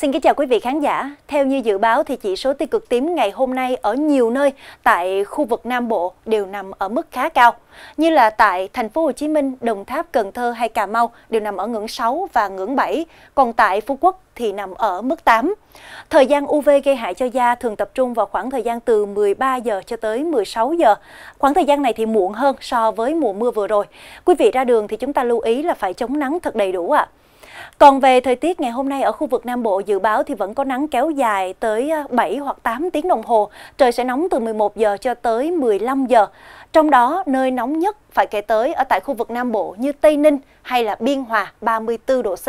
Xin kính chào quý vị khán giả. Theo như dự báo thì chỉ số tiêu cực tím ngày hôm nay ở nhiều nơi tại khu vực Nam Bộ đều nằm ở mức khá cao. Như là tại thành phố Hồ Chí Minh, Đồng Tháp, Cần Thơ hay Cà Mau đều nằm ở ngưỡng 6 và ngưỡng 7, còn tại Phú Quốc thì nằm ở mức 8. Thời gian UV gây hại cho da thường tập trung vào khoảng thời gian từ 13 giờ cho tới 16 giờ. Khoảng thời gian này thì muộn hơn so với mùa mưa vừa rồi. Quý vị ra đường thì chúng ta lưu ý là phải chống nắng thật đầy đủ ạ. À. Còn về thời tiết ngày hôm nay ở khu vực Nam Bộ dự báo thì vẫn có nắng kéo dài tới 7 à, hoặc 8 tiếng đồng hồ. Trời sẽ nóng từ 11 giờ cho tới 15 giờ. Trong đó, nơi nóng nhất phải kể tới ở tại khu vực Nam Bộ như Tây Ninh hay là Biên Hòa 34 độ C.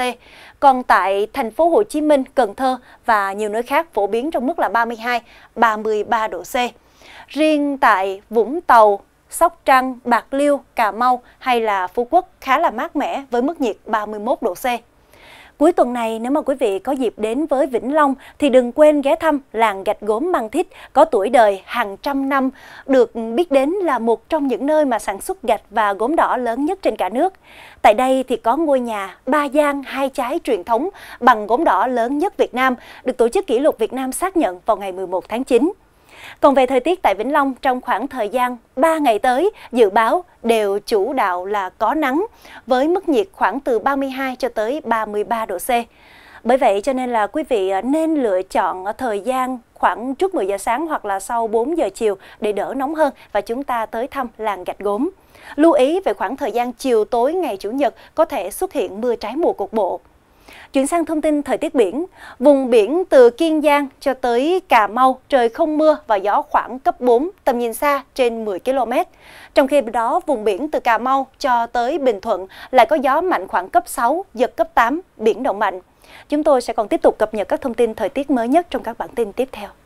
Còn tại thành phố Hồ Chí Minh, Cần Thơ và nhiều nơi khác phổ biến trong mức là 32, 33 độ C. Riêng tại Vũng Tàu, Sóc Trăng, Bạc Liêu, Cà Mau hay là Phú Quốc khá là mát mẻ với mức nhiệt 31 độ C. Cuối tuần này, nếu mà quý vị có dịp đến với Vĩnh Long thì đừng quên ghé thăm làng gạch gốm Măng thít có tuổi đời hàng trăm năm, được biết đến là một trong những nơi mà sản xuất gạch và gốm đỏ lớn nhất trên cả nước. Tại đây thì có ngôi nhà ba gian hai trái truyền thống bằng gốm đỏ lớn nhất Việt Nam được Tổ chức Kỷ lục Việt Nam xác nhận vào ngày 11 tháng 9. Còn về thời tiết tại Vĩnh Long trong khoảng thời gian 3 ngày tới, dự báo đều chủ đạo là có nắng với mức nhiệt khoảng từ 32 cho tới 33 độ C. Bởi vậy cho nên là quý vị nên lựa chọn thời gian khoảng trước 10 giờ sáng hoặc là sau 4 giờ chiều để đỡ nóng hơn và chúng ta tới thăm làng gạch gốm. Lưu ý về khoảng thời gian chiều tối ngày Chủ nhật có thể xuất hiện mưa trái mùa cục bộ. Chuyển sang thông tin thời tiết biển, vùng biển từ Kiên Giang cho tới Cà Mau trời không mưa và gió khoảng cấp 4, tầm nhìn xa trên 10 km. Trong khi đó, vùng biển từ Cà Mau cho tới Bình Thuận lại có gió mạnh khoảng cấp 6, giật cấp 8, biển động mạnh. Chúng tôi sẽ còn tiếp tục cập nhật các thông tin thời tiết mới nhất trong các bản tin tiếp theo.